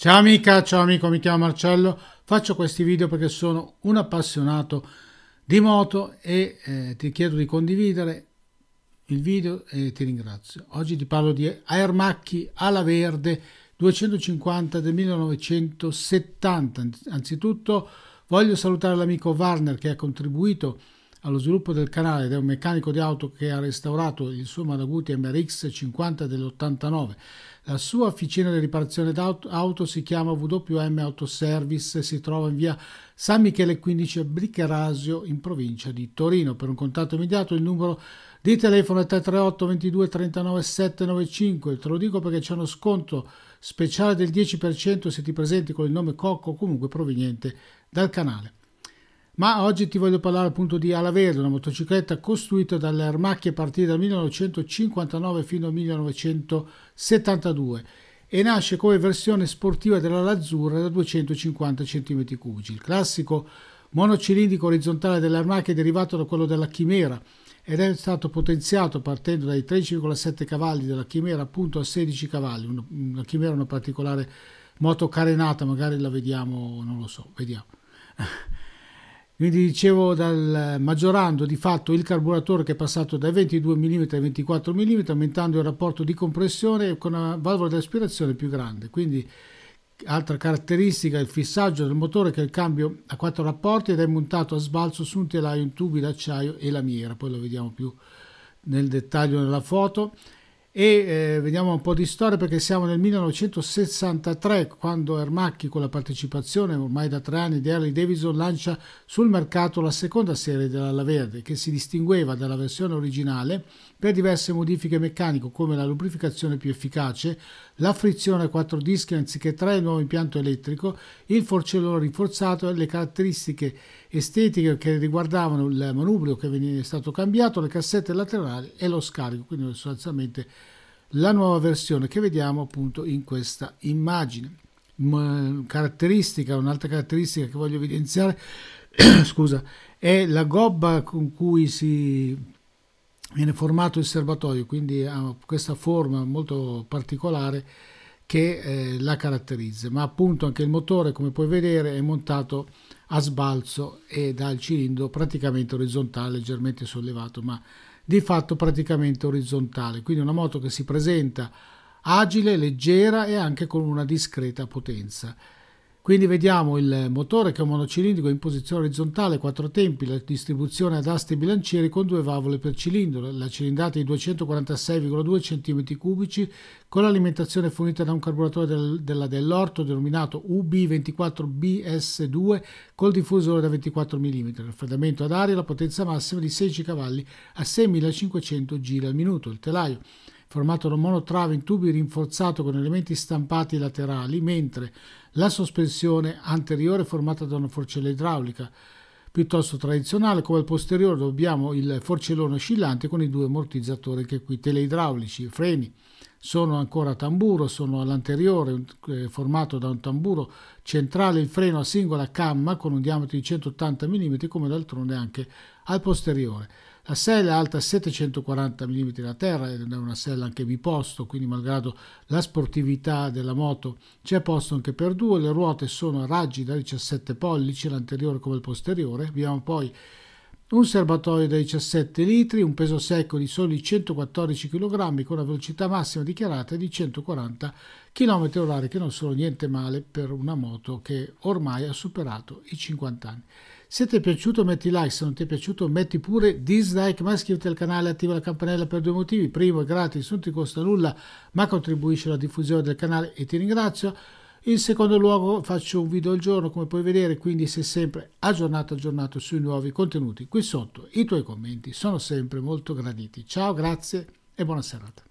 Ciao amica, ciao amico, mi chiamo Marcello, faccio questi video perché sono un appassionato di moto e eh, ti chiedo di condividere il video e ti ringrazio. Oggi ti parlo di Aermacchi alla verde 250 del 1970. Anzitutto voglio salutare l'amico Warner che ha contribuito a allo sviluppo del canale ed è un meccanico di auto che ha restaurato il suo Maraguti MRX 50 dell'89. La sua officina di riparazione d'auto si chiama WM Autoservice e si trova in via San Michele 15 a Bricherasio in provincia di Torino. Per un contatto immediato il numero di telefono è 338 22 39 795 te lo dico perché c'è uno sconto speciale del 10% se ti presenti con il nome Cocco comunque proveniente dal canale ma oggi ti voglio parlare appunto di Ala Verde, una motocicletta costruita dalle Armacchi a partire dal 1959 fino al 1972 e nasce come versione sportiva della Lazzurra da 250 cm3. Il classico monocilindrico orizzontale delle dell'Armacchi è derivato da quello della Chimera ed è stato potenziato partendo dai 13,7 cavalli della Chimera appunto a 16 cavalli, una Chimera una particolare moto carenata, magari la vediamo, non lo so, vediamo. quindi dicevo dal, maggiorando di fatto il carburatore che è passato da 22 mm a 24 mm aumentando il rapporto di compressione con una valvola di aspirazione più grande quindi altra caratteristica è il fissaggio del motore che è il cambio a quattro rapporti ed è montato a sbalzo su un telaio in tubi d'acciaio e lamiera poi lo vediamo più nel dettaglio nella foto e eh, vediamo un po' di storia perché siamo nel 1963 quando Ermacchi con la partecipazione ormai da tre anni di Harley Davidson lancia sul mercato la seconda serie dell'ala verde che si distingueva dalla versione originale per diverse modifiche meccaniche come la lubrificazione più efficace, la frizione a quattro dischi anziché tre, il nuovo impianto elettrico, il forcellone rinforzato e le caratteristiche estetiche che riguardavano il manubrio che veniva stato cambiato, le cassette laterali e lo scarico, quindi sostanzialmente la nuova versione che vediamo appunto in questa immagine. Caratteristica, un'altra caratteristica che voglio evidenziare, scusa, è la gobba con cui si viene formato il serbatoio, quindi ha questa forma molto particolare che eh, la caratterizza. Ma appunto anche il motore, come puoi vedere, è montato a sbalzo e dal cilindro praticamente orizzontale, leggermente sollevato, ma di fatto praticamente orizzontale. Quindi una moto che si presenta agile, leggera e anche con una discreta potenza. Quindi vediamo il motore che è un monocilindrico in posizione orizzontale, quattro tempi, la distribuzione ad aste bilancieri con due valvole per cilindro, la cilindrata di 246,2 cm3 con l'alimentazione fornita da un carburatore del, della dell'Orto denominato UB24BS2 col diffusore da 24 mm, raffreddamento ad aria, la potenza massima di 16 cavalli a 6500 giri al minuto, il telaio formato da un monotrave in tubi rinforzato con elementi stampati laterali, mentre la sospensione anteriore è formata da una forcella idraulica piuttosto tradizionale, come al posteriore dove abbiamo il forcellone oscillante con i due ammortizzatori che qui teleidraulici, freni. Sono ancora a tamburo, sono all'anteriore, eh, formato da un tamburo centrale, il freno a singola camma con un diametro di 180 mm, come d'altronde anche al posteriore. La sella è alta 740 mm da terra ed è una sella anche biposto, quindi malgrado la sportività della moto c'è posto anche per due. Le ruote sono a raggi da 17 pollici, l'anteriore come il posteriore. Abbiamo poi un serbatoio da 17 litri, un peso secco di soli 114 kg con una velocità massima dichiarata di 140 km h che non sono niente male per una moto che ormai ha superato i 50 anni. Se ti è piaciuto metti like, se non ti è piaciuto metti pure dislike, ma iscriviti al canale e attiva la campanella per due motivi. Primo è gratis, non ti costa nulla, ma contribuisce alla diffusione del canale e ti ringrazio. In secondo luogo faccio un video al giorno come puoi vedere, quindi sei sempre aggiornato aggiornato sui nuovi contenuti qui sotto. I tuoi commenti sono sempre molto graditi. Ciao, grazie e buona serata.